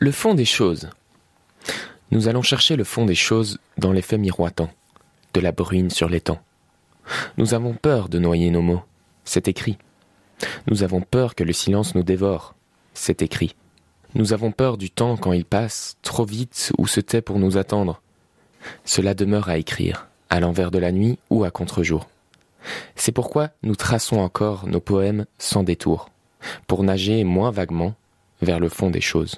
Le fond des choses. Nous allons chercher le fond des choses dans l'effet miroitant, de la bruine sur l'étang. Nous avons peur de noyer nos mots, c'est écrit. Nous avons peur que le silence nous dévore, c'est écrit. Nous avons peur du temps quand il passe trop vite ou se tait pour nous attendre. Cela demeure à écrire, à l'envers de la nuit ou à contre-jour. C'est pourquoi nous traçons encore nos poèmes sans détour, pour nager moins vaguement vers le fond des choses.